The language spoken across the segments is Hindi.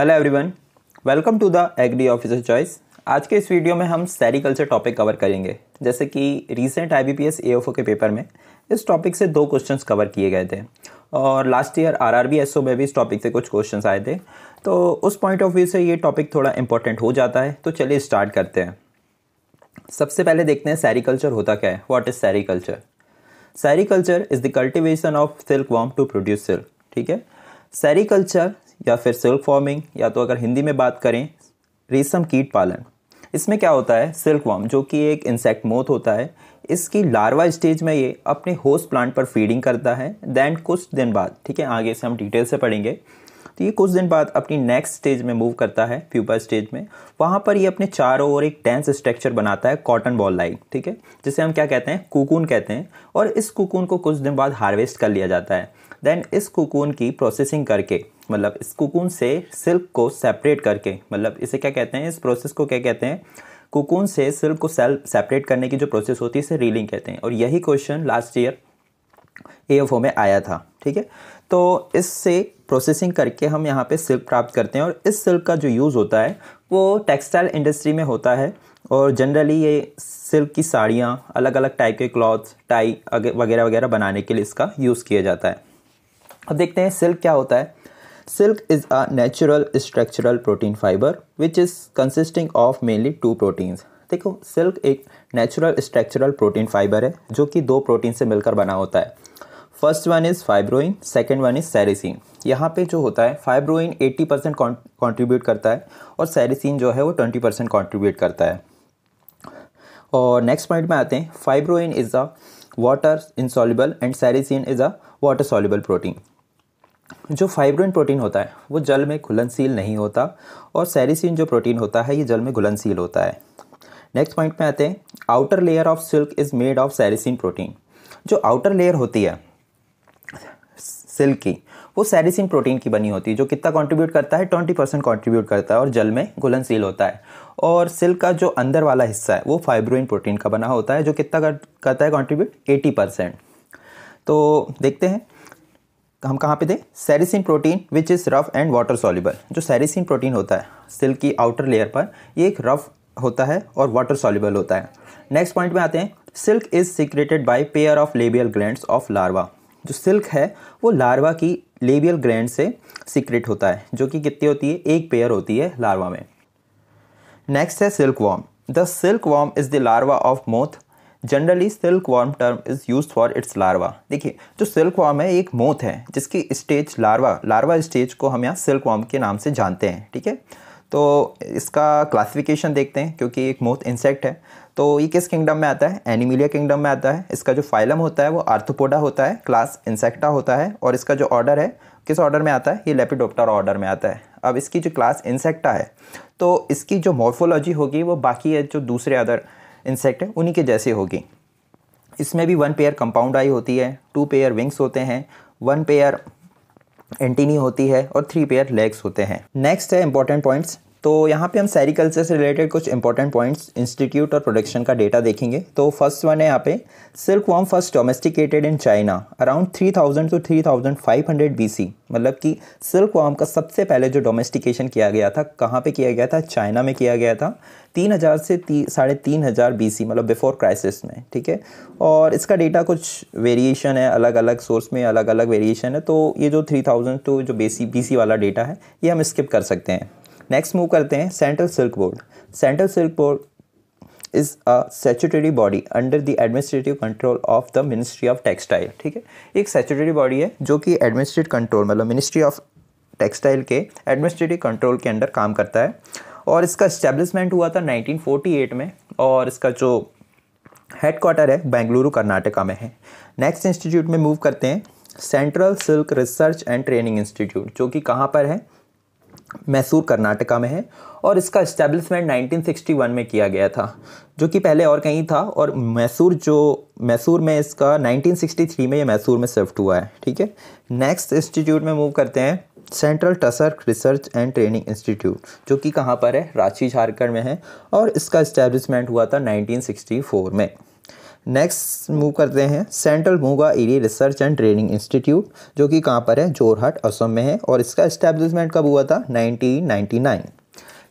Hello everyone welcome to the agri officer choice आज के इस वीडियो में हम सैरिकल्चर टॉपिक कवर करेंगे जैसे कि recent I B P S F O के पेपर में इस टॉपिक से दो क्वेश्चंस कवर किए गए थे और last year R R B S O में भी इस टॉपिक से कुछ क्वेश्चंस आए थे तो उस पॉइंट ऑफ व्यू से ये टॉपिक थोड़ा इंपॉर्टेंट हो जाता है तो चलिए स्टार्ट करते हैं सबसे पहले देखते हैं सैरिकल्चर होता क्या है what is sericulture sericulture is the cultivation of silk worm to produce silk ठीक है सेरिकल्चर या फिर सिल्क फॉर्मिंग या तो अगर हिंदी में बात करें रेशम कीट पालन इसमें क्या होता है सिल्क वॉर्म जो कि एक इंसेक्ट मोथ होता है इसकी लार्वा स्टेज में ये अपने होस्ट प्लांट पर फीडिंग करता है दैन कुछ दिन बाद ठीक है आगे से हम डिटेल से पढ़ेंगे तो ये कुछ दिन बाद अपनी नेक्स्ट स्टेज में मूव करता है प्यूपर स्टेज में वहाँ पर ये अपने चारों ओर एक डेंस स्ट्रक्चर बनाता है कॉटन बॉल लाइक ठीक है जिसे हम क्या कहते हैं कुकून कहते हैं और इस कुकून को कुछ दिन बाद हार्वेस्ट कर लिया जाता है देन इस कुकून की प्रोसेसिंग करके मतलब इस कुकून से सिल्क को सेपरेट करके मतलब इसे क्या कहते हैं इस प्रोसेस को क्या कहते हैं कुकून से सिल्क को सेल सेपरेट करने की जो प्रोसेस होती है इसे रीलिंग कहते हैं और यही question last year A F O में आया था ठीक है तो इससे प्रोसेसिंग करके हम यहाँ पे सिल्क प्राप्त करते हैं और इस सिल्क का जो यूज़ होता है वो टेक्सटाइल इंडस्ट्री में होता है और जनरली ये सिल्क की साड़ियाँ अलग अलग टाइप के क्लॉथ टाई वगैरह वगैरह बनाने के लिए इसका यूज़ किया जाता है अब देखते हैं सिल्क क्या होता है Silk is a natural structural protein fiber which is consisting of mainly two proteins. देखो सिल्क एक नेचुरल स्ट्रक्चरल प्रोटीन फाइबर है जो कि दो प्रोटीन से मिलकर बना होता है first one is fibroin second one is sericin यहाँ पे जो होता है फाइब्रोइन 80 परसेंट कॉन्ट्रीब्यूट करता है और सैरिसिन जो है वो 20 परसेंट कॉन्ट्रीब्यूट करता है और नेक्स्ट पॉइंट में आते हैं fibroin is a water insoluble and sericin is a water soluble protein जो फाइब्रोइन प्रोटीन होता है वो जल में घुलनशील नहीं होता और सैरिसिन जो प्रोटीन होता है ये जल में घुलनशील होता है नेक्स्ट पॉइंट में आते हैं outer layer of silk is made of sericin protein जो आउटर लेयर होती है सिल्क की वो सैरिसिन प्रोटीन की बनी होती है जो कितना कंट्रीब्यूट करता है ट्वेंटी परसेंट कॉन्ट्रीब्यूट करता है और जल में घुलनशील होता है और सिल्क का जो अंदर वाला हिस्सा है वो फाइब्रोइन प्रोटीन का बना होता है जो कितना करता है कॉन्ट्रीब्यूट एटी परसेंट तो देखते हैं हम कहाँ पे थे sericin protein which is rough and water soluble जो सैरिसिन प्रोटीन होता है सिल्क की आउटर लेयर पर ये एक रफ़ होता है और वाटर सॉल्यूबल होता है नेक्स्ट पॉइंट में आते हैं silk is secreted by pair of labial gland of larva जो सिल्क है वो लार्वा की लेबियल ग्लैंड से सिक्रेट होता है जो कि कितनी होती है एक पेयर होती है लार्वा में नेक्स्ट है silk worm the silk worm is the larva of moth generally silk worm term is use for its larva देखिए जो सिल्क वार्म है एक मोथ है जिसकी स्टेज लार्वा लार्वा स्टेज को हम यहाँ सिल्क वार्म के नाम से जानते हैं ठीक है तो इसका क्लासिफिकेशन देखते हैं क्योंकि एक मोथ इंसेक्ट है तो ये किस किंगडम में आता है एनिमिलिया किंगडम में आता है इसका जो फाइलम होता है वो आर्थोपोडा होता है क्लास इंसेक्टा होता है और इसका जो ऑर्डर है किस ऑर्डर में आता है ये लेपिडोप्टर ऑर्डर में आता है अब इसकी जो क्लास इंसेक्टा है तो इसकी जो मॉर्फोलॉजी होगी वो बाकी है जो दूसरे अदर इंसेक्ट है उन्हीं के जैसे होगी इसमें भी वन पेयर कंपाउंड आई होती है टू पेयर विंग्स होते हैं वन पेयर एंटीनी होती है और थ्री पेयर लेग्स होते हैं नेक्स्ट है इंपॉर्टेंट पॉइंट्स तो यहाँ पे हम सेरिकल्चर से रिलेटेड कुछ इंपॉर्टेंट पॉइंट्स इंस्टीट्यूट और प्रोडक्शन का डेटा देखेंगे तो फर्स्ट वन है यहाँ पे silk worm first domesticated in China around 3000 to 3500 BC मतलब कि सिल्क वॉम का सबसे पहले जो डोमेस्टिकेशन किया गया था कहाँ पे किया गया था चाइना में किया गया था 3000 से साढ़े तीन हज़ार बी मतलब बिफोर क्राइसिस में ठीक है और इसका डेटा कुछ वेरिएशन है अलग अलग सोर्स में अलग अलग वेरिएशन है तो ये जो 3000 टू जो बेसी सी वाला डेटा है ये हम स्किप कर सकते हैं नेक्स्ट मूव करते हैं central silk board central silk board is a statutory body under the administrative control of the ministry of textile ठीक है एक सेचुटरी बॉडी है जो कि एडमिनिस्ट्रेटिव कंट्रोल मतलब मिनिस्ट्री ऑफ टेक्सटाइल के एडमिनिस्ट्रेटिव कंट्रोल के अंडर काम करता है और इसका इस्टेब्लिशमेंट हुआ था 1948 में और इसका जो हेड क्वार्टर है बेंगलुरु कर्नाटका में है नेक्स्ट इंस्टीट्यूट में मूव करते हैं central silk research and training institute जो कि कहाँ पर है मैसूर कर्नाटका में है और इसका इस्टेब्लिशमेंट 1961 में किया गया था जो कि पहले और कहीं था और मैसूर जो मैसूर में इसका 1963 में ये मैसूर में शिफ्ट हुआ है ठीक है नेक्स्ट इंस्टीट्यूट में मूव करते हैं central tasar research and training institute जो कि कहाँ पर है रांची झारखंड में है और इसका इस्टेब्लिशमेंट हुआ था नाइनटीन में नेक्स्ट मूव करते हैं central muga eri research and training institute जो कि कहाँ पर है जोरहाट असम में है और इसका इस्टेब्लिशमेंट कब हुआ था 1999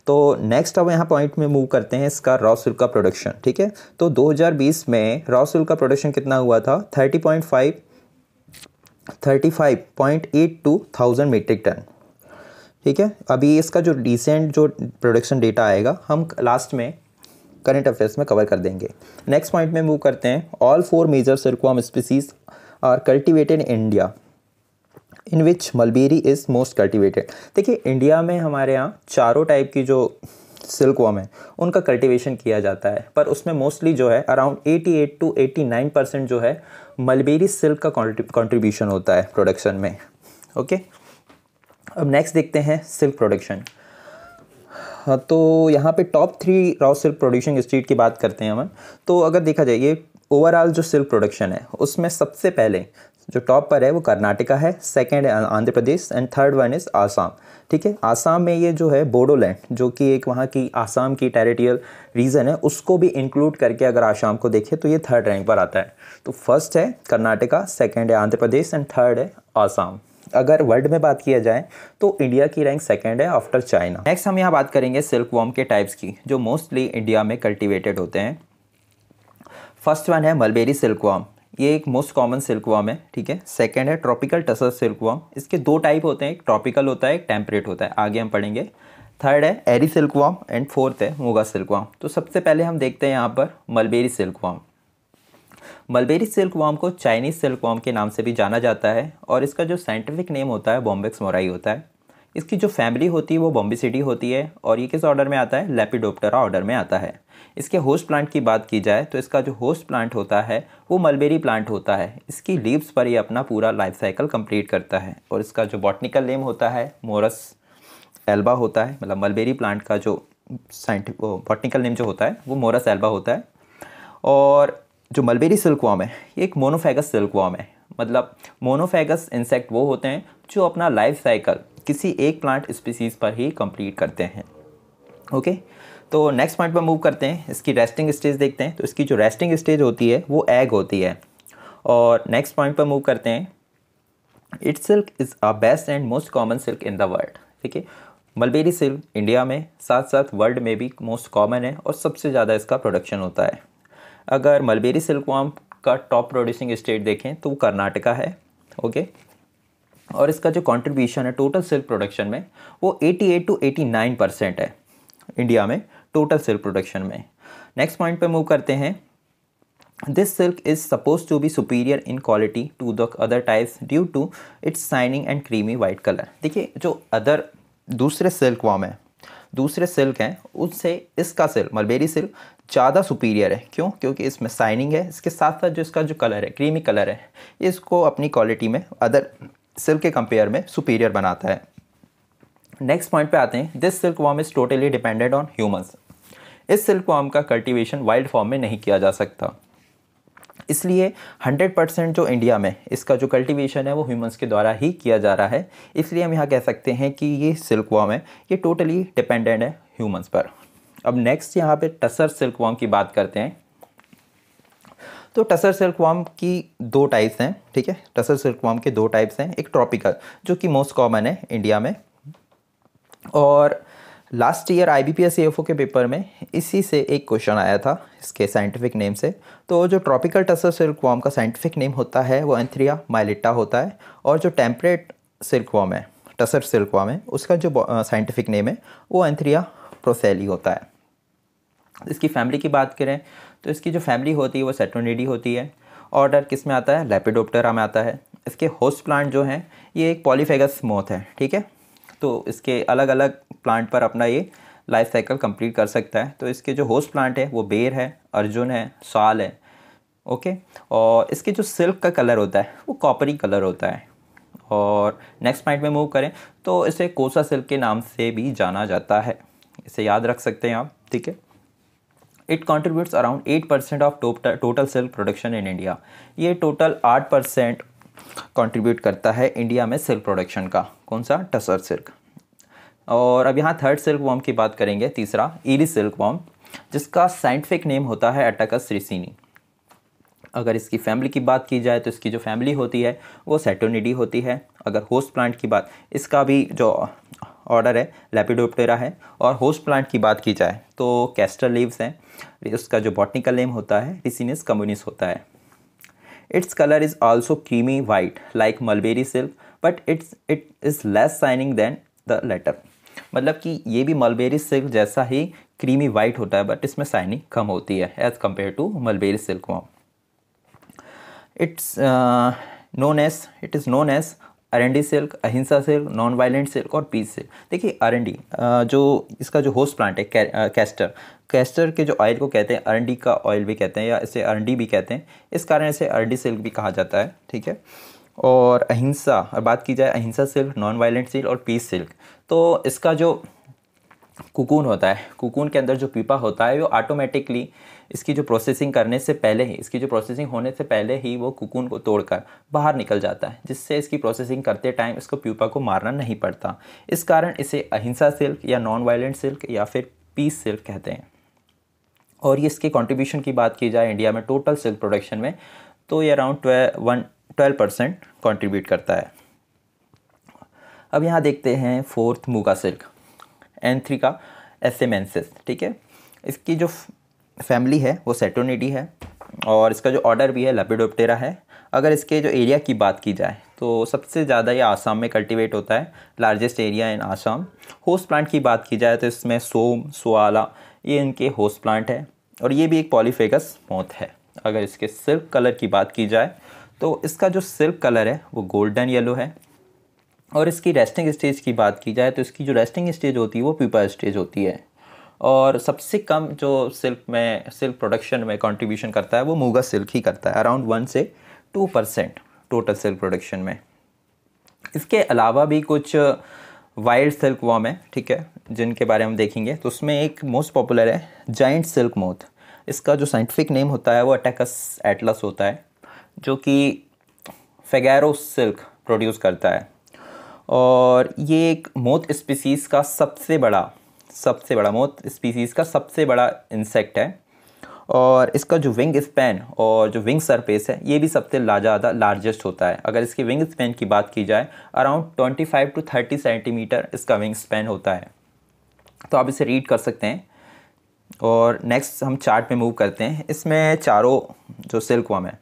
तो नेक्स्ट अब यहाँ पॉइंट में मूव करते हैं इसका रॉ सिल्क का प्रोडक्शन ठीक है तो 2020 में रॉ सिल्क का प्रोडक्शन कितना हुआ था 30.5 35.82 थाउजेंड मीट्रिक टन ठीक है अभी इसका जो रिसेंट जो प्रोडक्शन डेटा आएगा हम लास्ट में करंट अफेयर्स में कवर कर देंगे नेक्स्ट पॉइंट में मूव करते हैं ऑल फोर मेजर सिरकुआम species are cultivated in India in which mulberry is most cultivated देखिए इंडिया में हमारे यहाँ चारों टाइप की जो सिल्कवाम है उनका कल्टिवेशन किया जाता है पर उसमें मोस्टली जो है अराउंड 88 टू एटी परसेंट जो है मलबेरी सिल्क का कंट्रीब्यूशन होता है प्रोडक्शन में ओके अब नेक्स्ट देखते हैं सिल्क प्रोडक्शन हाँ तो यहाँ पे top three raw silk producing state की बात करते हैं हम तो अगर देखा जाए ये ओवरऑल जो सिल्क प्रोडक्शन है उसमें सबसे पहले जो टॉप पर है वो कर्नाटका है सेकेंड है Andhra Pradesh and third one is Assam ठीक है आसाम में ये जो है बोडोलैंड जो कि एक वहाँ की आसाम की टेरिटोरियल रीजन है उसको भी इंक्लूड करके अगर आसाम को देखें तो ये थर्ड रैंक पर आता है तो फर्स्ट है कर्नाटका सेकेंड है आंध्र प्रदेश एंड थर्ड है आसाम अगर वर्ल्ड में बात किया जाए तो इंडिया की रैंक सेकेंड है आफ्टर चाइना नेक्स्ट हम यहाँ बात करेंगे सिल्क वॉम के टाइप्स की जो मोस्टली इंडिया में कल्टिवेटेड होते हैं फर्स्ट वन है मलबेरी सिल्क वॉम ये एक मोस्ट कॉमन सिल्क वॉम है ठीक है सेकेंड है ट्रॉपिकल टसर सिल्क वॉम इसके दो टाइप होते हैं एक ट्रॉपिकल होता है एक टेम्परेट होता है आगे हम पढ़ेंगे थर्ड है eri silk worm and fourth है मोगा सिल्क वॉम तो सबसे पहले हम देखते हैं यहाँ पर mulberry silk worm mulberry silk worm को चाइनीज़ सिल्क वॉम के नाम से भी जाना जाता है और इसका जो साइंटिफिक नेम होता है बॉम्बेक्स मोराई होता है इसकी जो फैमिली होती है वो बॉम्बे सिटी होती है और ये किस ऑर्डर में आता है लेपिडोप्टरा ऑर्डर में आता है इसके होस्ट प्लांट की बात की जाए तो इसका जो होस्ट प्लांट होता है वो मलबेरी प्लांट होता है इसकी लीव्स पर ये अपना पूरा लाइफ साइकिल कंप्लीट करता है और इसका जो बॉटनिकल नेम होता है मोरस एल्बा होता है मतलब मलबेरी प्लांट का जो साइंटिफिक बॉटनिकल नेम जो होता है वो मोरस एल्बा होता है और जो मलबेरी सिल्क वॉम है ये एक मोनोफेगस सिल्क वॉम है मतलब मोनोफेगस इंसेक्ट वो होते हैं जो अपना लाइफ साइकिल किसी एक प्लांट स्पीसीज़ पर ही कंप्लीट करते हैं ओके तो नेक्स्ट पॉइंट पर मूव करते हैं इसकी रेस्टिंग स्टेज देखते हैं तो इसकी जो रेस्टिंग स्टेज होती है वो एग होती है और नेक्स्ट पॉइंट पर मूव करते हैं its silk is a best and most common silk in the world ठीक है मलबेरी सिल्क इंडिया में साथ साथ वर्ल्ड में भी मोस्ट कॉमन है और सबसे ज़्यादा इसका प्रोडक्शन होता है अगर मलबेरी सिल्कवाम का टॉप प्रोड्यूसिंग स्टेट देखें तो वो कर्नाटका है ओके और इसका जो कंट्रीब्यूशन है टोटल सिल्क प्रोडक्शन में वो 88 टू 89 परसेंट है इंडिया में टोटल सिल्क प्रोडक्शन में नेक्स्ट पॉइंट पे मूव करते हैं this silk is suppose to be superior in quality to the other types due to its shining and creamy white colour देखिए जो अदर दूसरे सिल्क वाम है दूसरे सिल्क हैं उनसे इसका सिल्क मलबेरी सिल्क ज़्यादा सुपीरियर है क्यों क्योंकि इसमें साइनिंग है इसके साथ साथ जो इसका जो कलर है क्रीमी कलर है इसको अपनी क्वालिटी में अदर सिल्क के कंपेयर में सुपीरियर बनाता है नेक्स्ट पॉइंट पे आते हैं this silk worm is totally dependent on humans इस सिल्क वॉम का कल्टिवेशन वाइल्ड फॉर्म में नहीं किया जा सकता इसलिए 100 परसेंट जो इंडिया में इसका जो कल्टीवेशन है वो ह्यूमंस के द्वारा ही किया जा रहा है इसलिए हम यहाँ कह सकते हैं कि ये सिल्क वॉम है ये टोटली डिपेंडेंट है ह्यूमंस पर अब नेक्स्ट यहाँ पे टसर सिल्क वॉम की बात करते हैं तो टसर सिल्क वॉम की दो टाइप्स हैं ठीक है टसर सिल्क वॉम के दो टाइप्स हैं एक ट्रॉपिकल जो कि मोस्ट कॉमन है इंडिया में और last year I B P के पेपर में इसी से एक क्वेश्चन आया था इसके साइंटिफिक नेम से तो जो ट्रॉपिकल टसर सिल्क वॉम का साइंटिफिक नेम होता है वो एंथ्रिया माइलिटा होता है और जो टेम्परेट सिल्क वॉम है टसर सिल्क वॉम है उसका जो साइंटिफिक नेम है वो एंथ्रिया प्रोसेली होता है इसकी फैमिली की बात करें तो इसकी जो फैमिली होती है वो सेटोनिडी होती है ऑर्डर किस में आता है लेपिडोप्टरा में आता है इसके होस्ट प्लांट जो हैं ये एक पॉलीफेगस मोथ है ठीक है तो इसके अलग अलग प्लांट पर अपना ये लाइफ साइकिल कंप्लीट कर सकता है तो इसके जो होस्ट प्लांट है वो बेर है अर्जुन है साल है ओके और इसके जो सिल्क का कलर होता है वो कॉपरी कलर होता है और नेक्स्ट पॉइंट में मूव करें तो इसे कोसा सिल्क के नाम से भी जाना जाता है इसे याद रख सकते हैं आप ठीक है it contributes around eight percent of total silk production in India ये टोटल आठ परसेंट कंट्रीब्यूट करता है इंडिया में सिल्क प्रोडक्शन का कौन सा टसर सिल्क और अब यहाँ थर्ड सिल्क वॉम की बात करेंगे तीसरा ईरी सिल्क वॉम जिसका साइंटिफिक नेम होता है अटाकस रिसिनी अगर इसकी फैमिली की बात की जाए तो इसकी जो फैमिली होती है वो सेटोनिडी होती है अगर होस्ट प्लांट की बात इसका भी जो ऑर्डर है लेपिडोप्टेरा है और होस्ट प्लांट की बात की जाए तो कैस्टर लीव्स हैं उसका जो बॉटनिकल नेम होता है रिसिनिस कम्युनिस होता है Its color is also creamy white like mulberry silk but it's it is less shining than the latter. मतलब कि ये भी मलबेरी सिल्क जैसा ही क्रीमी वाइट होता है बट इसमें शाइनिंग कम होती है as compare to mulberry silk worm its known as it is known as R N D silk ahimsa silk non violent silk और पीस सिल्क देखिए आर एन डी जो इसका जो होस्ट प्लांट है कै, आ, कैस्टर कैस्टर के जो ऑयल को कहते हैं आर का ऑयल भी कहते हैं या इसे आर भी कहते हैं इस कारण इसे आर सिल्क भी कहा जाता है ठीक है और अहिंसा और बात की जाए ahimsa silk non violent silk और पीस सिल्क तो इसका जो कुकून होता है कुकून के अंदर जो पीपा होता है वो ऑटोमेटिकली इसकी जो प्रोसेसिंग करने से पहले ही इसकी जो प्रोसेसिंग होने से पहले ही वो कुकून को तोड़कर बाहर निकल जाता है जिससे इसकी प्रोसेसिंग करते टाइम इसको प्यूपा को मारना नहीं पड़ता इस कारण इसे अहिंसा सिल्क या नॉन वायलेंट सिल्क या फिर पीस सिल्क कहते हैं और ये इसके कॉन्ट्रीब्यूशन की बात की जाए इंडिया में टोटल सिल्क प्रोडक्शन में तो ये around one twelve percent contribute करता है अब यहाँ देखते हैं फोर्थ मूगा सिल्क एंथ्रिका एसेमेंसिस ठीक है इसकी जो फैमिली है वो सेटोनिडी है और इसका जो ऑर्डर भी है लेपिडोप्टेरा है अगर इसके जो एरिया की बात की जाए तो सबसे ज़्यादा ये आसाम में कल्टीवेट होता है largest area in Assam host plant की बात की जाए तो इसमें सोम सोआला ये इनके होस्ट प्लांट है और ये भी एक पॉलीफेगस मौत है अगर इसके सिल्क कलर की बात की जाए तो इसका जो सिल्क कलर है वो गोल्डन येलो है और इसकी रेस्टिंग स्टेज की बात की जाए तो इसकी जो रेस्टिंग स्टेज होती है वो पीपर स्टेज होती है और सबसे कम जो सिल्क में सिल्क प्रोडक्शन में कंट्रीब्यूशन करता है वो मूगा सिल्क ही करता है अराउंड वन से two percent total silk production में इसके अलावा भी कुछ वाइल्ड सिल्क वॉम है ठीक है जिनके बारे में हम देखेंगे तो उसमें एक मोस्ट पॉपुलर है जाइंट सिल्क मोथ इसका जो साइंटिफिक नेम होता है वो अटैकस एटलस होता है जो कि फेगैरो सिल्क प्रोड्यूस करता है और ये एक मोथ स्पीसीज़ का सबसे बड़ा सबसे बड़ा मोथ स्पीसीज़ का सबसे बड़ा इंसेक्ट है और इसका जो विंग स्पैन और जो विंग सरफेस है ये भी सबसे ज़्यादा लार्जेस्ट होता है अगर इसकी विंग स्पैन की बात की जाए अराउंड 25 टू 30 सेंटीमीटर इसका विंग स्पैन होता है तो आप इसे रीड कर सकते हैं और नेक्स्ट हम चार्ट में मूव करते हैं इसमें चारों जो सिल्कवाम है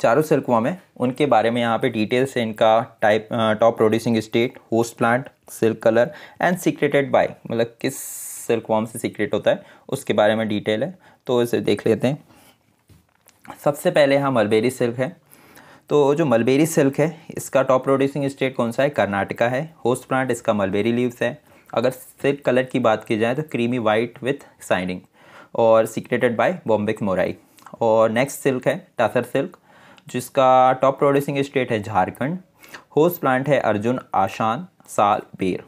चारों सिल्कवाम है उनके बारे में यहाँ पे डिटेल्स है इनका type top producing state host plant silk colour and secreted by मतलब किस सिल्क वॉर्म से सीक्रेट होता है उसके बारे में डिटेल है तो इसे देख लेते हैं सबसे पहले यहाँ मलबेरी सिल्क है तो जो मलबेरी सिल्क है इसका टॉप प्रोड्यूसिंग स्टेट कौन सा है कर्नाटका है होस्ट प्लांट इसका मलबेरी लीव्स है अगर सिल्क कलर की बात की जाए तो क्रीमी वाइट विथ साइनिंग और सीक्रेटेड बाय बॉम्बिक मोराई और नेक्स्ट सिल्क है टासर सिल्क जिसका टॉप प्रोड्यूसिंग स्टेट है झारखंड होस्ट प्लांट है अर्जुन आशान साल बेर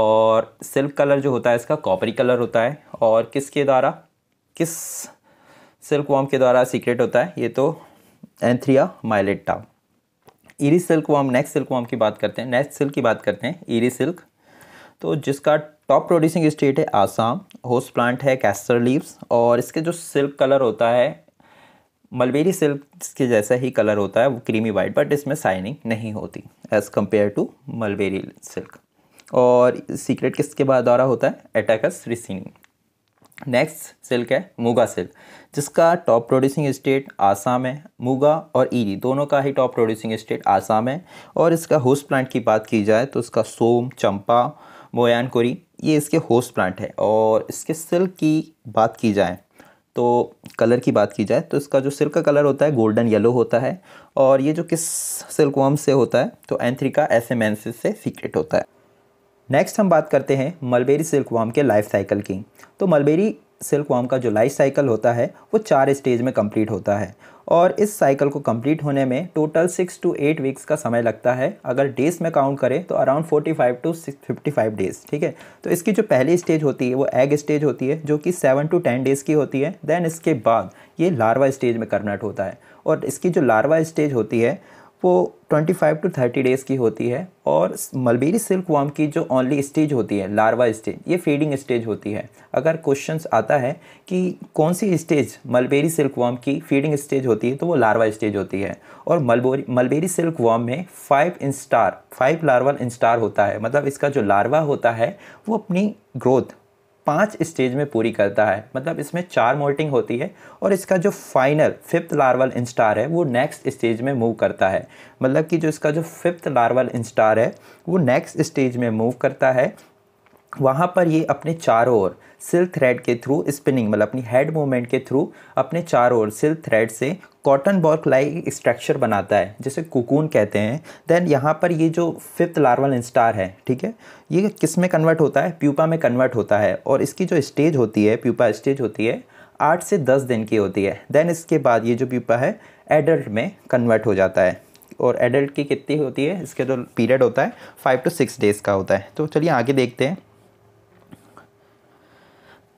और सिल्क कलर जो होता है इसका कॉपरी कलर होता है और किसके द्वारा किस सिल्क वॉम के द्वारा सीक्रेट होता है ये तो एंथ्रिया माइलेटा eri silk worm next silk worm की बात करते हैं नेक्स्ट सिल्क की बात करते हैं ईरी सिल्क तो जिसका टॉप प्रोड्यूसिंग स्टेट है आसाम होस्ट प्लांट है कैस्टर लीव्स और इसके जो सिल्क कलर होता है मलबेरी सिल्क के जैसा ही कलर होता है वो क्रीमी वाइट बट इसमें साइनिंग नहीं होती as compare to mulberry silk और सीक्रेट किसके बाद द्वारा होता है एटाकस रिसिनी नेक्स्ट सिल्क है मूगा सिल्क जिसका टॉप प्रोड्यूसिंग स्टेट आसाम है मूगा और ईरी दोनों का ही टॉप प्रोड्यूसिंग स्टेट आसाम है और इसका होस्ट प्लांट की बात की जाए तो इसका सोम चंपा मोयानकोरी ये इसके होस्ट प्लांट है और इसके सिल्क की बात की जाए तो कलर की बात की जाए तो इसका जो सिल्क का कलर होता है गोल्डन येलो होता है और ये जो किस सिल्क वर्म से होता है तो एंथ्रिका एसेमेंसिस से सीक्रेट होता है नेक्स्ट हम बात करते हैं मलबेरी सिल्क वाम के लाइफ साइकिल की तो मलबेरी सिल्क वाम का जो लाइफ साइकिल होता है वो चार स्टेज में कंप्लीट होता है और इस साइकिल को कंप्लीट होने में total six to eight weeks का समय लगता है अगर डेज में काउंट करें तो around forty five to fifty five days ठीक है तो इसकी जो पहली स्टेज होती है वो एग स्टेज होती है जो कि सेवन टू टेन डेज़ की होती है देन इसके बाद ये लार्वा स्टेज में कन्वर्ट होता है और इसकी जो लार्वा स्टेज होती है वो 25 टू 30 डेज़ की होती है और मलबेरी सिल्क वाम की जो ओनली स्टेज होती है लार्वा स्टेज ये फीडिंग स्टेज होती है अगर क्वेश्चन आता है कि कौन सी स्टेज मलबेरी सिल्क वाम की फीडिंग स्टेज होती है तो वो लार्वा स्टेज होती है और मलबोरी मलबेरी सिल्क वाम में five instar five larval instar होता है मतलब इसका जो लार्वा होता है वो अपनी ग्रोथ पांच स्टेज में पूरी करता है मतलब इसमें चार मोल्टिंग होती है और इसका जो फाइनल फिफ्थ लार्वल इंस्टार है वो नेक्स्ट स्टेज में मूव करता है मतलब कि जो इसका जो फिफ्थ लार्वल इंस्टार है वो नेक्स्ट स्टेज में मूव करता है वहाँ पर ये अपने चारों ओर सिल थ्रेड के थ्रू स्पिनिंग मतलब अपनी हेड मूवमेंट के थ्रू अपने चारों ओर सिल थ्रेड से कॉटन बॉर्क लाइक स्ट्रक्चर बनाता है जिसे कुकून कहते हैं देन यहाँ पर ये जो फिफ्थ लार्वल इंस्टार है ठीक है ये किस में कन्वर्ट होता है प्यूपा में कन्वर्ट होता है और इसकी जो स्टेज होती है प्यूपा स्टेज होती है आठ से दस दिन की होती है देन इसके बाद ये जो प्यूपा है एडल्ट में कन्वर्ट हो जाता है और एडल्ट की कितनी होती है इसका जो पीरियड होता है फाइव टू सिक्स डेज़ का होता है तो चलिए आगे देखते हैं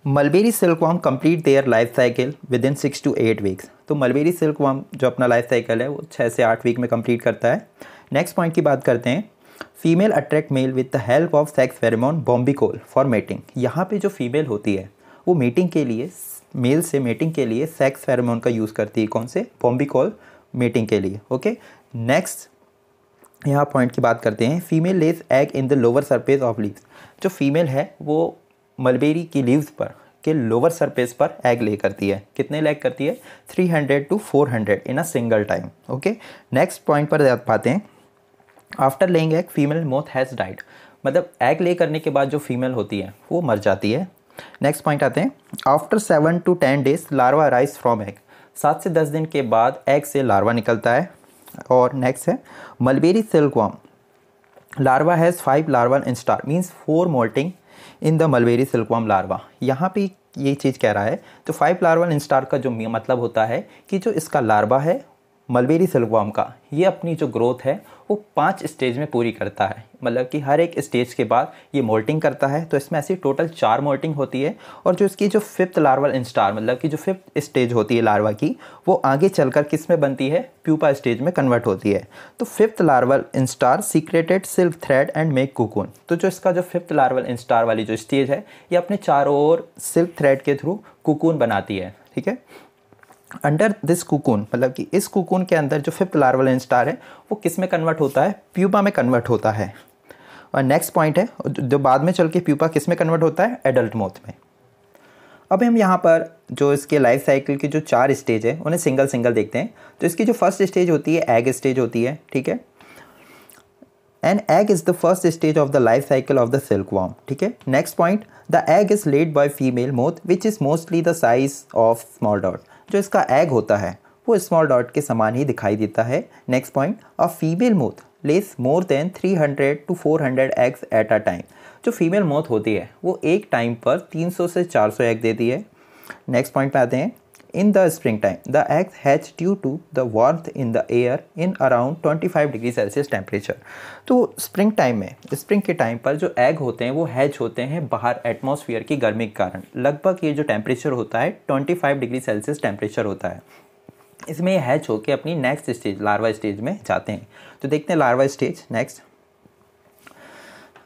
mulberry silk worm complete their life cycle within six to eight weeks तो मलबेरी सिल्क वाम जो अपना लाइफ साइकिल है वो छः से आठ वीक में कम्प्लीट करता है नेक्स्ट पॉइंट की बात करते हैं female attract male with the help of sex pheromone bombykol for mating यहाँ पे जो फीमेल होती है वो मेटिंग के लिए मेल से मेटिंग के लिए सेक्स फेरेमोन का यूज़ करती है कौन से बॉम्बिकोल मेटिंग के लिए ओके नेक्स्ट यहाँ पॉइंट की बात करते हैं female lays egg in the lower surface of leaves जो फीमेल है वो मलबेरी की लीव्स पर के लोअर सरफेस पर एग ले करती है कितने लेग करती है 300 to 400 in a single time okay next point पर पाते हैं after laying egg female moth has died मतलब एग ले करने के बाद जो फीमेल होती है वो मर जाती है नेक्स्ट पॉइंट आते हैं after seven to ten days larva rise from egg सात से दस दिन के बाद एग से लार्वा निकलता है और नेक्स्ट है mulberry silkworm larva has five larva instar means four moulting in the mulberry silkworm larva यहाँ पे ये चीज़ कह रहा है तो फाइव लार्वा इंस्टार का जो मतलब होता है कि जो इसका लार्वा है मलबेरी सिल्कवाम का ये अपनी जो ग्रोथ है वो पांच स्टेज में पूरी करता है मतलब कि हर एक स्टेज के बाद ये मोल्टिंग करता है तो इसमें ऐसी टोटल चार मोल्टिंग होती है और जो इसकी जो फिफ्थ लार्वल इंस्टार मतलब कि जो फिफ्थ स्टेज होती है लार्वा की वो आगे चलकर किस में बनती है प्यूपा स्टेज में कन्वर्ट होती है तो fifth larval instar secreted silk thread and make cocoon तो जो इसका जो फिफ्थ लार्वल इंस्टार वाली जो स्टेज है ये अपने चारों ओर सिल्क थ्रेड के थ्रू कुकून बनाती है ठीक है अंडर दिस कुकून मतलब कि इस कुकून के अंदर जो फिफ्थ लार्वल इंस्टार है वो किस में कन्वर्ट होता है प्यूपा में कन्वर्ट होता है और नेक्स्ट पॉइंट है जो बाद में चल के प्यूपा किस में कन्वर्ट होता है एडल्ट मोथ में अब हम यहाँ पर जो इसके लाइफ साइकिल की जो चार स्टेज है उन्हें सिंगल सिंगल देखते हैं तो इसकी जो फर्स्ट स्टेज होती है एग स्टेज होती है ठीक है and egg is the first stage of the life cycle of the silk worm ठीक है next point the egg is laid by female moth which is mostly the size of small dot जो इसका एग होता है वो स्मॉल डॉट के समान ही दिखाई देता है next point a female moth lays more than 300 to 400 eggs at a time जो फीमेल मोथ होती है वो एक टाइम पर 300 से 400 एग देती है नेक्स्ट पॉइंट पे आते हैं In the springtime, the eggs hatch due to the warmth in the air in around 25 degree Celsius temperature तो स्प्रिंग टाइम में स्प्रिंग के टाइम पर जो एग होते हैं वो हैच होते हैं बाहर एटमॉस्फेयर की गर्मी के कारण लगभग ये जो टेम्परेचर होता है 25 डिग्री सेल्सियस टेम्परेचर होता है इसमें ये हैच होकर अपनी नेक्स्ट स्टेज लार्वा स्टेज में जाते हैं तो देखते हैं larva stage next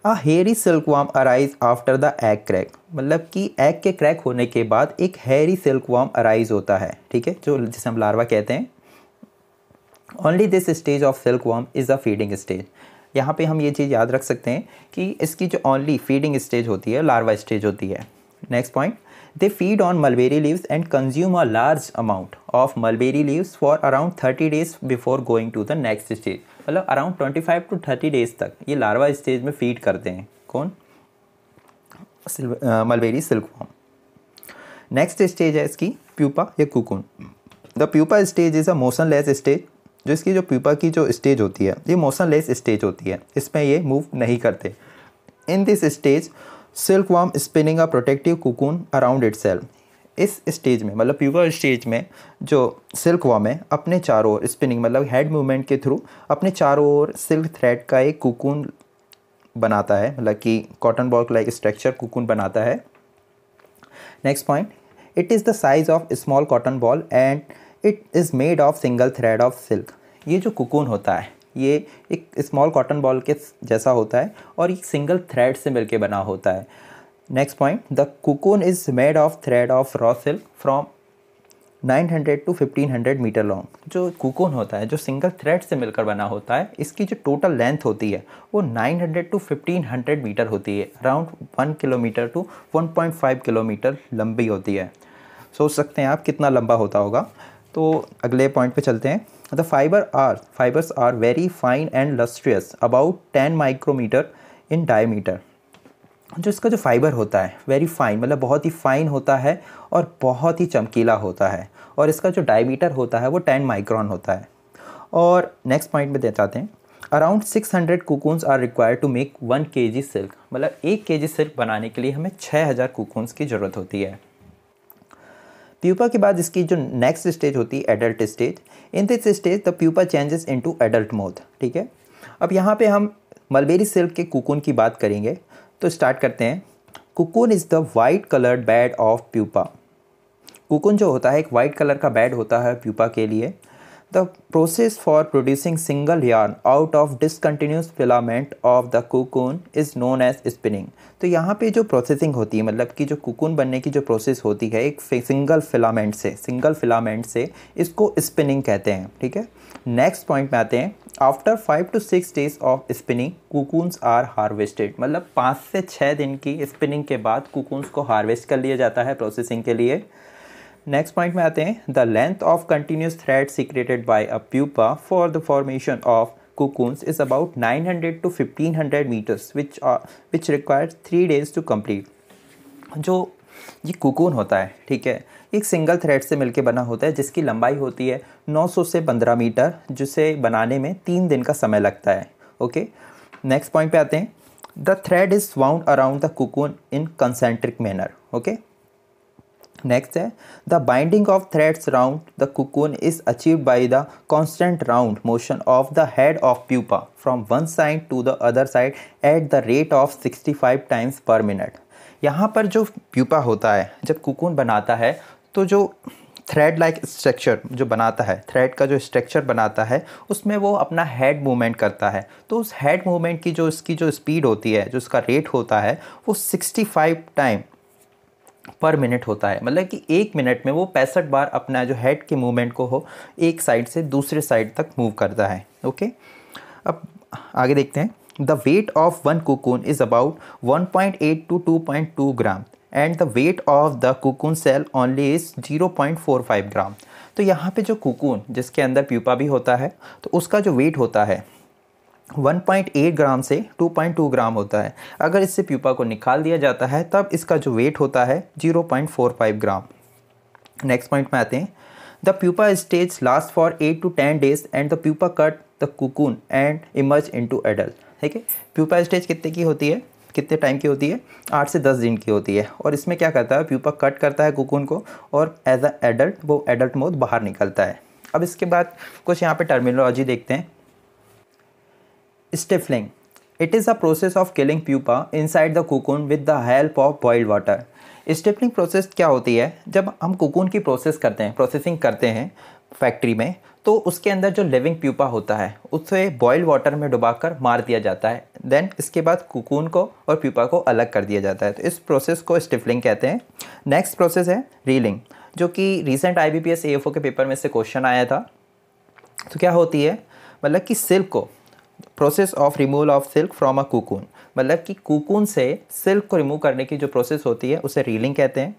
a hairy silkworm arise after the egg crack मतलब कि एग के क्रैक होने के बाद एक हेरी सिल्कवाम अराइज होता है ठीक है जो जिसे हम लार्वा कहते हैं only this stage of silkworm is a feeding stage यहाँ पे हम ये चीज़ याद रख सकते हैं कि इसकी जो ओनली फीडिंग स्टेज होती है लार्वा स्टेज होती है next point They feed on mulberry leaves and consume a large amount of mulberry leaves for around 30 days before going to the next stage. मतलब अराउंड 25 टू 30 डेज तक ये लार्वा स्टेज में फीड करते हैं कौन mulberry silk form next stage है इसकी प्यूपा या cocoon the pupa stage is a motionless stage जो इसकी जो प्यूपा की जो स्टेज होती है ये मोशन लेस स्टेज होती है इसमें ये मूव नहीं करते in this stage silk worm spinning a protective cocoon around it इस स्टेज में मतलब प्यूबर स्टेज में जो सिल्क वाम है अपने चारों ओर स्पिनिंग मतलब हेड मूवमेंट के थ्रू अपने चारों ओर सिल्क थ्रेड का एक कुकून बनाता है मतलब कि cotton ball like structure cocoon बनाता है next point it is the size of small cotton ball and it is made of single thread of silk ये जो कुकून होता है ये एक स्मॉल कॉटन बॉल के जैसा होता है और एक सिंगल थ्रेड से मिलके बना होता है next point the cocoon is made of thread of raw silk from 900 to 1500 metre long जो कुकोन होता है जो सिंगल थ्रेड से मिलकर बना होता है इसकी जो टोटल लेंथ होती है वो 900 टू 1500 मीटर होती है अराउंड 1 किलोमीटर टू 1.5 किलोमीटर लंबी होती है सोच सकते हैं आप कितना लंबा होता होगा तो अगले पॉइंट पे चलते हैं the fibre are fibres are very fine and lustrous about ten micrometre in diameter जो इसका जो फाइबर होता है वेरी फाइन मतलब बहुत ही फाइन होता है और बहुत ही चमकीला होता है और इसका जो डायमीटर होता है वो टेन माइक्रॉन होता है और नेक्स्ट पॉइंट में चाहते हैं around six hundred cocoons are required to make one K G silk मतलब एक के जी सिल्क बनाने के लिए हमें छः हज़ार कुकून्स की ज़रूरत होती है प्यूपा के बाद इसकी जो नेक्स्ट स्टेज होती है adult stage in this stage the pupa changes into adult moth ठीक है अब यहाँ पे हम मलबेरी सिल्क के कुकून की बात करेंगे तो स्टार्ट करते हैं cocoon is the white coloured bed of pupa cocoon जो होता है एक वाइट कलर का बैड होता है प्यूपा के लिए the process for producing single yarn out of discontinuous filament of the cocoon is known as spinning तो यहाँ पे जो प्रोसेसिंग होती है मतलब कि जो कुकुन बनने की जो प्रोसेस होती है एक सिंगल फिलामेंट से सिंगल फिलामेंट से इसको स्पिनिंग कहते हैं ठीक है नेक्स्ट पॉइंट में आते हैं after five to six days of spinning cocoons are harvested मतलब पाँच से छः दिन की स्पिनिंग के बाद कुकून्स को हार्वेस्ट कर लिया जाता है प्रोसेसिंग के लिए नेक्स्ट पॉइंट में आते हैं the length of continuous thread secreted by a pupa for the formation of cocoons is about 900 to 1500 meters which are uh, which requires three days to complete जो ये कोकून होता है ठीक है एक सिंगल थ्रेड से मिलके बना होता है जिसकी लंबाई होती है 900 से 15 मीटर जिसे बनाने में तीन दिन का समय लगता है ओके नेक्स्ट पॉइंट पे आते हैं the thread is wound around the cocoon in concentric manner okay next है the binding of threads round the cocoon is achieve by the constant round motion of the head of pupa from one side to the other side at the rate of sixty five times per minute यहाँ पर जो प्यूपा होता है जब कुकून बनाता है तो जो थ्रेड लाइक स्ट्रक्चर जो बनाता है थ्रेड का जो स्ट्रक्चर बनाता है उसमें वो अपना हेड मूवमेंट करता है तो उस हेड मूवमेंट की जो उसकी जो स्पीड होती है जो उसका रेट होता है वो 65 टाइम पर मिनट होता है मतलब कि एक मिनट में वो पैंसठ बार अपना जो हेड के मूवमेंट को हो एक साइड से दूसरे साइड तक मूव करता है ओके अब आगे देखते हैं the weight of one cocoon is about 1.8 to two gram and the weight of the cocoon cell only is 0.45 gram तो यहाँ पे जो कुकून जिसके अंदर प्यूपा भी होता है तो उसका जो वेट होता है 1.8 ग्राम से 2.2 ग्राम होता है अगर इससे प्यूपा को निकाल दिया जाता है तब इसका जो वेट होता है 0.45 ग्राम नेक्स्ट पॉइंट में आते हैं the pupa stage last for 8 to 10 days and the pupa cut the cocoon and emerge into adult ठीक है प्यूपा स्टेज कितने की होती है कितने टाइम की होती है आठ से दस दिन की होती है और इसमें क्या करता है प्यूपा कट करता है कुकून को और एज अ एडल्ट वो एडल्ट मोड बाहर निकलता है अब इसके बाद कुछ यहाँ पे टर्मिनोलॉजी देखते हैं stifling it is a process of killing pupa inside the cocoon with the help of boiled water stifling process क्या होती है जब हम कोकून की प्रोसेस करते हैं प्रोसेसिंग करते हैं फैक्ट्री में तो उसके अंदर जो लिविंग प्यूपा होता है उसे बॉयल वाटर में डुबाकर मार दिया जाता है देन इसके बाद कुकून को और प्यूपा को अलग कर दिया जाता है तो इस प्रोसेस को स्टिफलिंग कहते हैं नेक्स्ट प्रोसेस है रीलिंग जो कि रिसेंट आई बी के पेपर में से क्वेश्चन आया था तो क्या होती है मतलब कि सिल्क को process of removal of silk from a cocoon मतलब कि कोकून से सिल्क को रिमूव करने की जो प्रोसेस होती है उसे रीलिंग कहते हैं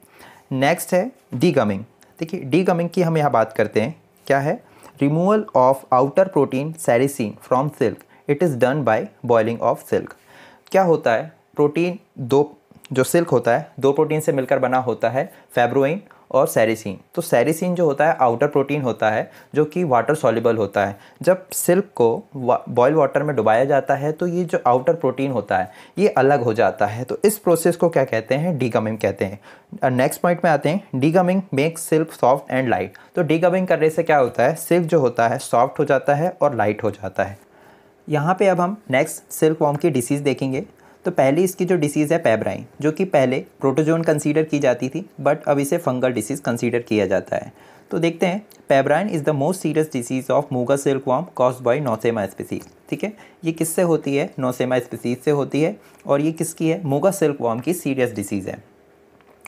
नेक्स्ट है डी गमिंग देखिए डी गमिंग की हम यहाँ बात करते हैं क्या है removal of outer protein sericin from silk it is done by boiling of silk क्या होता है प्रोटीन दो जो सिल्क होता है दो प्रोटीन से मिलकर बना होता है फैब्रोइन और सैरिसिन तो सैरिसिन जो होता है आउटर प्रोटीन होता है जो कि वाटर सॉल्युबल होता है जब सिल्क को बॉयल वाटर में डुबाया जाता है तो ये जो आउटर प्रोटीन होता है ये अलग हो जाता है तो इस प्रोसेस को क्या कहते हैं डीगमिंग कहते हैं नेक्स्ट पॉइंट में आते हैं degumming make silk soft and light तो डीगमिंग करने से क्या होता है सिल्क जो होता है सॉफ्ट हो जाता है और लाइट हो जाता है यहाँ पे अब हम नेक्स्ट सिल्क वॉम की डिसीज़ देखेंगे तो पहले इसकी जो डिसीज़ है पेब्राइन जो कि पहले प्रोटोजोन कंसीडर की जाती थी बट अब इसे फंगल डिसीज़ कंसीडर किया जाता है तो देखते हैं pebrine is the most serious disease of muga silkworm caused by Nosema species ठीक है ये किससे होती है नोसेमा स्पीसीज से होती है और ये किसकी है मूगा सिल्कवाम की सीरियस डिसीज़ है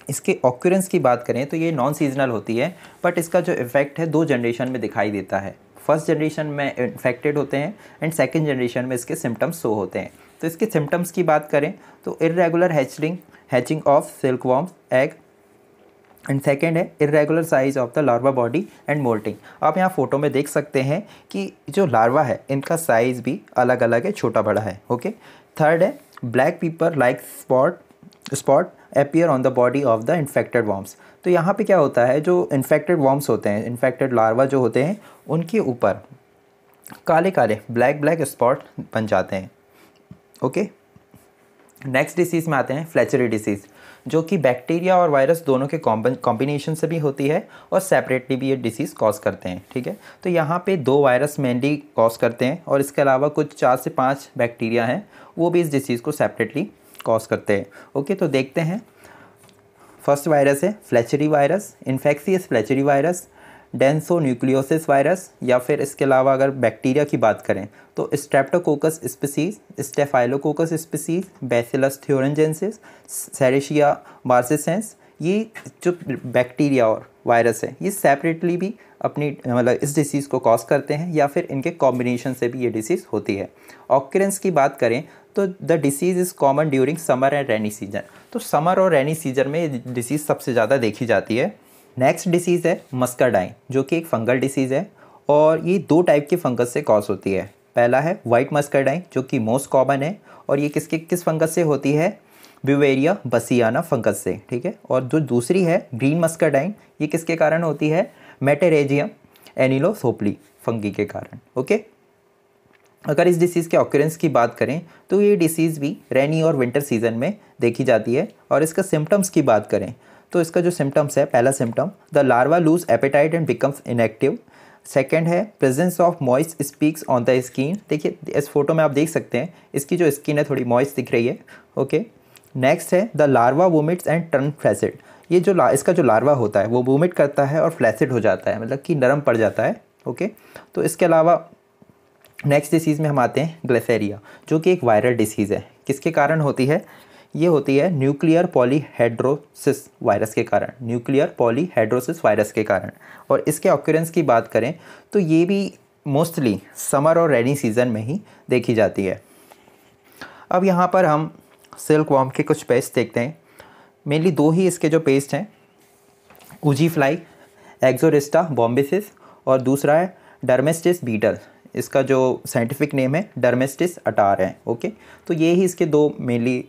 इसके ऑक्यूरेंस की बात करें तो ये नॉन सीजनल होती है बट इसका जो इफेक्ट है दो जनरेशन में दिखाई देता है फर्स्ट जनरेशन में इन्फेक्टेड होते हैं एंड सेकेंड जनरेशन में इसके सिम्टम्स शो होते हैं तो इसके सिम्टम्स की बात करें तो irregular hatching hatching of silk worm egg and second है irregular size of the larva body and moulting आप यहाँ फ़ोटो में देख सकते हैं कि जो लार्वा है इनका साइज़ भी अलग अलग है छोटा बड़ा है ओके थर्ड है black pepper like spot spot appear on the body of the infected worms तो यहाँ पे क्या होता है जो इन्फेक्टेड वॉम्स होते हैं इन्फेक्टेड लार्वा जो होते हैं उनके ऊपर काले काले ब्लैक ब्लैक स्पॉट बन जाते हैं ओके नेक्स्ट डिसीज़ में आते हैं फ्लैचरी डिसीज़ जो कि बैक्टीरिया और वायरस दोनों के कॉम्बिनेशन से भी होती है और सेपरेटली भी ये डिसीज़ कॉज करते हैं ठीक है तो यहाँ पे दो वायरस मेनली कॉज करते हैं और इसके अलावा कुछ चार से पाँच बैक्टीरिया हैं वो भी इस डिसीज़ को सेपरेटली कॉज करते हैं ओके तो देखते हैं फर्स्ट वायरस है flacherie virus infectious flacherie virus densonucleosis virus या फिर इसके अलावा अगर बैक्टीरिया की बात करें तो Streptococcus species Staphylococcus species Bacillus thuringiensis Serratia marcescens ये जो बैक्टीरिया और वायरस है ये सेपरेटली भी अपनी मतलब इस डिसीज़ को कॉज करते हैं या फिर इनके कॉम्बिनेशन से भी ये डिसीज़ होती है ऑक्यूरेंस की बात करें तो the disease is common during summer and rainy season तो समर और रेनी सीजन में ये डिसीज़ सबसे ज़्यादा देखी जाती है नेक्स्ट डिसीज़ है मस्करडाइन जो कि एक फंगल डिसीज़ है और ये दो टाइप के फंगस से कॉज होती है पहला है वाइट डाइन जो कि मोस्ट कॉमन है और ये किसके किस फंगस से होती है विवेरिया बसियाना फंगस से ठीक है और जो दूसरी है ग्रीन डाइन ये किसके कारण होती है मेटेरेजियम एनिलोसोपली फंगी के कारण ओके अगर इस डिसीज़ के ऑक्यूरेंस की बात करें तो ये डिसीज़ भी रेनी और विंटर सीजन में देखी जाती है और इसका सिम्टम्स की बात करें तो इसका जो सिम्टम्स है पहला symptom the larva lose appetite and becomes inactive second है presence of moist specks on the skin देखिए इस फोटो में आप देख सकते हैं इसकी जो स्किन है थोड़ी मॉइस दिख रही है ओके नेक्स्ट है the larva vomits and turn flaccid ये जो इसका जो लार्वा होता है वो वोमिट करता है और फ्लैसिड हो जाता है मतलब कि नरम पड़ जाता है ओके तो इसके अलावा नेक्स्ट डिसीज़ में हम आते हैं ग्लेसेरिया जो कि एक वायरल डिसीज़ है किसके कारण होती है ये होती है न्यूक्लियर पॉलीहाइड्रोसिस वायरस के कारण न्यूक्लियर पॉलीहाइड्रोसिस वायरस के कारण और इसके ऑक्यूरेंस की बात करें तो ये भी मोस्टली समर और रेनी सीज़न में ही देखी जाती है अब यहाँ पर हम सिल्क वॉम के कुछ पेस्ट देखते हैं मेनली दो ही इसके जो पेस्ट हैं उजी फ्लाई एक्जोरिस्टा बॉम्बिसिस और दूसरा है डर्मेस्टिस बीटल इसका जो साइंटिफिक नेम है डर्मेस्टिस अटार है ओके तो ये ही इसके दो मेनली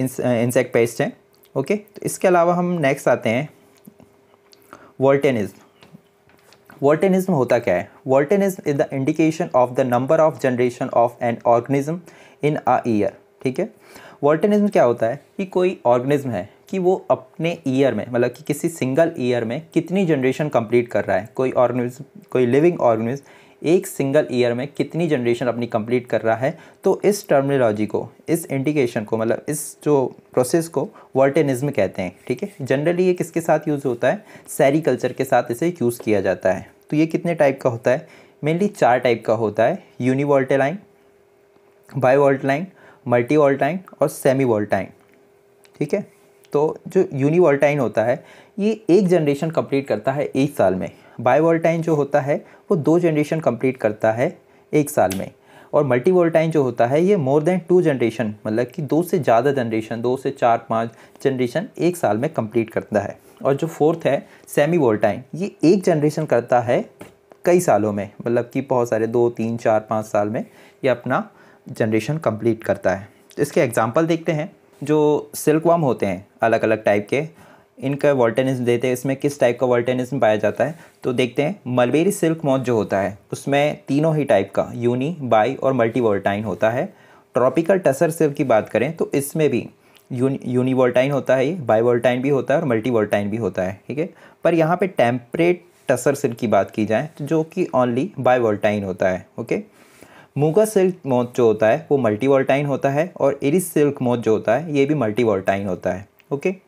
इंसेक्ट पेस्ट uh, है ओके तो इसके अलावा हम नेक्स्ट आते हैं वोल्टेनिज्म वोल्टेनिज्म होता क्या है voltinism is the indication of the number of generation of an organism in a year ठीक है वोल्टेनिज्म क्या होता है कि कोई ऑर्गेनिज्म है कि वो अपने ईयर में मतलब कि किसी सिंगल ईयर में कितनी जनरेशन कंप्लीट कर रहा है कोई ऑर्गेनिज्म कोई लिविंग ऑर्गेनिज्म एक सिंगल ईयर में कितनी जनरेशन अपनी कंप्लीट कर रहा है तो इस टर्मिनोलॉजी को इस इंडिकेशन को मतलब इस जो प्रोसेस को वॉल्टेनिज्म कहते हैं ठीक है जनरली ये किसके साथ यूज़ होता है सैरिकल्चर के साथ इसे यूज़ किया जाता है तो ये कितने टाइप का होता है मेनली चार टाइप का होता है यूनिवॉल्टेलाइन मल्टी वॉल्टाइन और सेमी वॉल्टाइन ठीक है तो जो वॉल्टाइन होता है ये एक जनरेशन कंप्लीट करता है एक साल में वॉल्टाइन जो होता है वो दो जनरेशन कंप्लीट करता है एक साल में और मल्टी वोल्टाइन जो होता है ये मोर देन टू जनरेशन मतलब कि दो से ज़्यादा जनरेशन दो से चार पाँच जनरेशन एक साल में कंप्लीट करता है और जो फोर्थ है सेमी वोल्टाइन ये एक जनरेशन करता है कई सालों में मतलब कि बहुत सारे दो तीन चार पाँच साल में ये अपना जनरेशन कंप्लीट करता है इसके एग्जाम्पल देखते हैं जो सिल्क वाम होते हैं अलग अलग टाइप के इनका वॉल्टेनिज्म देते हैं इसमें किस टाइप का वॉल्टेनिज्म पाया जाता है तो देखते हैं मलबेरी सिल्क मॉथ जो होता है उसमें तीनों ही टाइप का यूनी बाई और मल्टीवोल्टाइन होता है ट्रॉपिकल टसर सिल्क की बात करें तो इसमें भी यूनी यूनिवोल्टाइन होता है बाईवोल्टाइन भी होता है और मल्टीवोल्टाइन भी होता है ठीक है पर यहाँ पर टेम्परेट टसर सिल्क की बात की जाए तो जो कि ओनली बाईवोल्टाइन होता है ओके मूगा सिल्क मौत जो होता है वो मल्टीवोल्टाइन होता है और इरिस सिल्क मौत जो होता है ये भी मल्टीवोल्टाइन होता है ओके